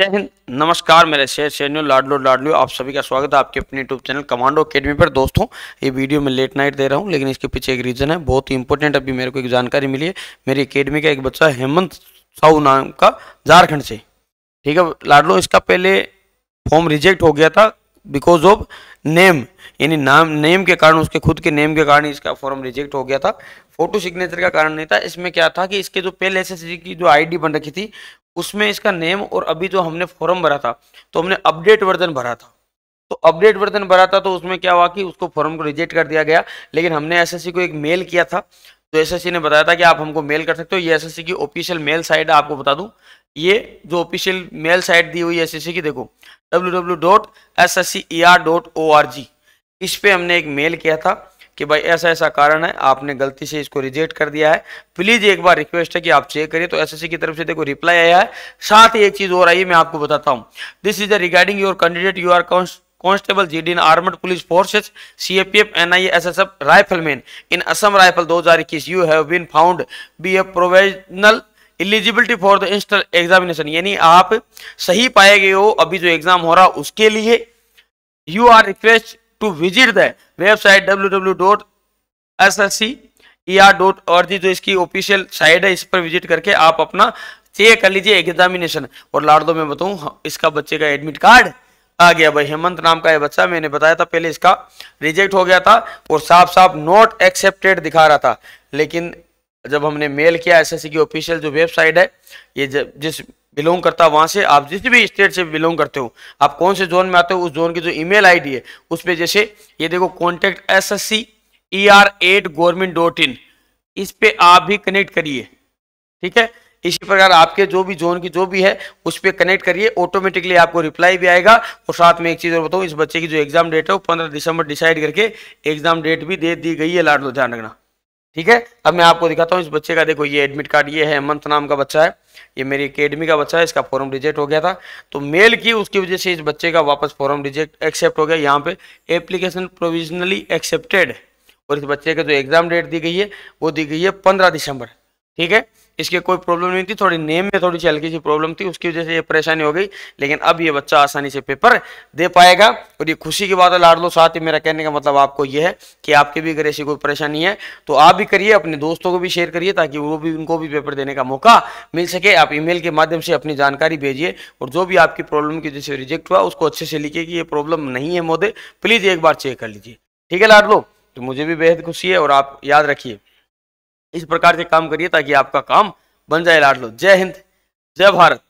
जय हिंद नमस्कार मेरे शेर सैन्यू लाडलो लाडलो आप सभी का स्वागत है आपके अपने यूट्यूब चैनल कमांडो अकेडमी पर दोस्तों ये वीडियो मैं लेट नाइट दे रहा हूँ लेकिन इसके पीछे एक रीज़न है बहुत ही इंपॉर्टेंट अभी मेरे को एक जानकारी मिली है मेरी अकेडमी का एक बच्चा हेमंत साहू नाम का झारखंड से ठीक है लाडलो इसका पहले फॉर्म रिजेक्ट हो गया था बिकॉज ऑफ नेम यानी नाम नेम के कारण उसके खुद के नेम के कारण इसका फॉर्म रिजेक्ट हो गया था फोटो सिग्नेचर का कारण नहीं था इसमें क्या था कि इसके जो पहले एस की जो आईडी बन रखी थी उसमें इसका नेम और अभी जो हमने फॉर्म भरा था तो हमने अपडेट वर्जन भरा था तो अपडेट वर्जन भरा था तो उसमें क्या हुआ कि उसको फॉर्म को रिजेक्ट कर दिया गया लेकिन हमने एस को एक मेल किया था तो एस ने बताया था कि आप हमको मेल कर सकते हो ये एस की ऑफिशियल मेल साइट है आपको बता दूं ये जो ऑफिशियल मेल साइट दी हुई है एस की देखो www.sser.org इस पे हमने एक मेल किया था कि भाई ऐसा ऐसा कारण है आपने गलती से इसको रिजेक्ट कर दिया है प्लीज एक बार रिक्वेस्ट है कि आप चेक करिए तो एस की तरफ से देखो रिप्लाई आया है साथ ही एक चीज और आई है मैं आपको बताता हूँ this is the regarding your candidate you are constable GD in armed police forces CAPF NIA SSF rifleman in Assam rifle 2021 you have been found be a provisional eligibility for the install examination यानी आप सही पाए गए हो अभी जो exam हो रहा उसके लिए you are request to visit the website W W dot S S C E R dot और जो इसकी ऑफिशियल साइट है इस पर विजिट करके आप अपना चेक कर लीजिए एग्जामिनेशन और लाडो मैं बताऊँ हाँ, इसका बच्चे का एडमिट कार्ड आ गया भाई हेमंत नाम का ये बच्चा मैंने बताया था पहले इसका रिजेक्ट हो गया था और साफ साफ नॉट एक्सेप्टेड दिखा रहा था लेकिन जब हमने मेल किया एसएससी की ऑफिशियल जो वेबसाइट है ये जब जिस बिलोंग करता वहाँ से आप जिस भी स्टेट से बिलोंग करते हो आप कौन से जोन में आते हो उस जोन की जो ईमेल आईडी है उस पर जैसे ये देखो contact S S C E R at government dot in इस पर आप भी कनेक्ट करिए ठीक है इसी प्रकार आपके जो भी जोन की जो भी है उस पर कनेक्ट करिए ऑटोमेटिकली आपको रिप्लाई भी आएगा और साथ में एक चीज़ और बताऊँ इस बच्चे की जो एग्जाम डेट है वो पंद्रह दिसंबर डिसाइड करके एग्जाम डेट भी दे दी गई है लाडलो ध्यान रखना ठीक है अब मैं आपको दिखाता हूँ इस बच्चे का देखो ये एडमिट कार्ड ये है हेमंत नाम का बच्चा है ये मेरी अकेडमी का बच्चा है इसका फॉर्म रिजेक्ट हो गया था तो मेल की उसकी वजह से इस बच्चे का वापस फॉर्म रिजेक्ट एक्सेप्ट हो गया यहाँ पे एप्लीकेशन प्रोविजनली एक्सेप्टेड और इस बच्चे का जो एग्जाम डेट दी गई है वो दी गई है पंद्रह दिसंबर ठीक है इसके कोई प्रॉब्लम नहीं थी थोड़ी नेम में थोड़ी सी हल्की सी प्रॉब्लम थी उसकी वजह से ये परेशानी हो गई लेकिन अब ये बच्चा आसानी से पेपर दे पाएगा और ये खुशी की बात है लाड लो साथ ही मेरा कहने का मतलब आपको ये है कि आपके भी अगर ऐसी कोई परेशानी है तो आप भी करिए अपने दोस्तों को भी शेयर करिए ताकि वो भी उनको भी पेपर देने का मौका मिल सके आप ई के माध्यम से अपनी जानकारी भेजिए और जो भी आपकी प्रॉब्लम की वजह से रिजेक्ट हुआ उसको अच्छे से लिखिए कि ये प्रॉब्लम नहीं है मोदे प्लीज़ एक बार चेक कर लीजिए ठीक है लाडलो तो मुझे भी बेहद खुशी है और आप याद रखिए इस प्रकार से काम करिए ताकि आपका काम बन जाए लाड लो जय हिंद जय भारत